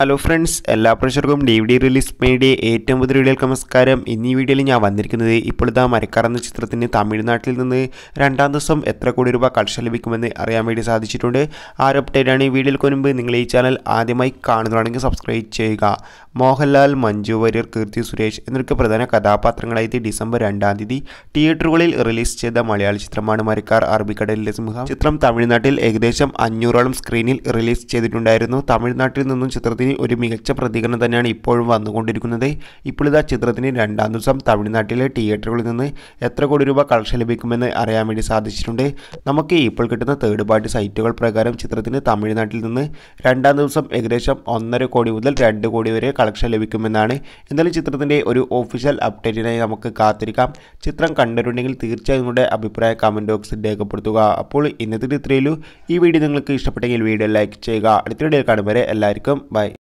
hello friends എല്ലാ പ്രേക്ഷർക്കും D V D release media ഏറ്റവും പുതിയ വീഡിയോയിൽ നമസ്കാരം ഇന്നീ വീഡിയോയിൽ ഞാൻ വന്നിരിക്കുന്നത് ഇപ്പോഴത്തെ മരക്കാർ എന്ന ചിത്രത്തിന് തമിഴ്നാട്ടിൽ നിന്ന് രണ്ടാം ദിവസം എത്ര കോടി രൂപ കളക്ഷൻ ലഭിക്കുമെന്ന് അറിയാൻ വേണ്ടി സാധിച്ചിട്ടുണ്ട് ആ ഒരു അപ്ഡേറ്റാണ് ഈ വീഡിയോയിൽ മുൻപ് നിങ്ങൾ ഈ ചാനൽ ആദ്യമായി കാണുന്നതാണെങ്കിൽ സബ്സ്ക്രൈബ് ചെയ്യുക മോഹൻലാൽ മഞ്ജു വാര്യർ കീർത്തി സുരേഷ് എന്നൊക്കെ പ്രധാന കഥാപാത്രങ്ങളായിട്ട് ഡിസംബർ രണ്ടാം തീയതി തിയേറ്ററുകളിൽ റിലീസ് ചെയ്ത മലയാള ചിത്രമാണ് മരക്കാർ അറബിക്കടലിലെ സിംഹം ചിത്രം തമിഴ്നാട്ടിൽ ഏകദേശം അഞ്ഞൂറോളം സ്ക്രീനിൽ റിലീസ് ചെയ്തിട്ടുണ്ടായിരുന്നു തമിഴ്നാട്ടിൽ നിന്നും ചിത്രത്തിൽ ചിത്രത്തിന് ഒരു മികച്ച പ്രതികരണം തന്നെയാണ് ഇപ്പോഴും വന്നുകൊണ്ടിരിക്കുന്നത് ഇപ്പോൾ ഇതാ ചിത്രത്തിന് രണ്ടാം ദിവസം തമിഴ്നാട്ടിലെ തിയേറ്ററുകളിൽ നിന്ന് എത്ര കോടി രൂപ കളക്ഷൻ ലഭിക്കുമെന്ന് അറിയാൻ വേണ്ടി സാധിച്ചിട്ടുണ്ട് നമുക്ക് ഇപ്പോൾ കിട്ടുന്ന തേർഡ് പാർട്ടി സൈറ്റുകൾ പ്രകാരം ചിത്രത്തിന് തമിഴ്നാട്ടിൽ നിന്ന് രണ്ടാം ദിവസം ഏകദേശം ഒന്നര കോടി മുതൽ രണ്ട് കോടി വരെ കളക്ഷൻ ലഭിക്കുമെന്നാണ് എന്തായാലും ചിത്രത്തിൻ്റെ ഒരു ഒഫീഷ്യൽ അപ്ഡേറ്റിനായി നമുക്ക് കാത്തിരിക്കാം ചിത്രം കണ്ടിട്ടുണ്ടെങ്കിൽ തീർച്ചയായും നിങ്ങളുടെ അഭിപ്രായ കമൻറ്റ് ബോക്സിൽ രേഖപ്പെടുത്തുക അപ്പോൾ ഇന്നത്തെ ഇത്രയുള്ളൂ ഈ വീഡിയോ നിങ്ങൾക്ക് ഇഷ്ടപ്പെട്ടെങ്കിൽ വീഡിയോ ലൈക്ക് ചെയ്യുക അടുത്ത വീഡിയോ വരെ എല്ലാവർക്കും ബൈ